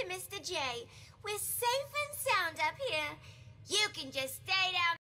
to Mr. J. We're safe and sound up here. You can just stay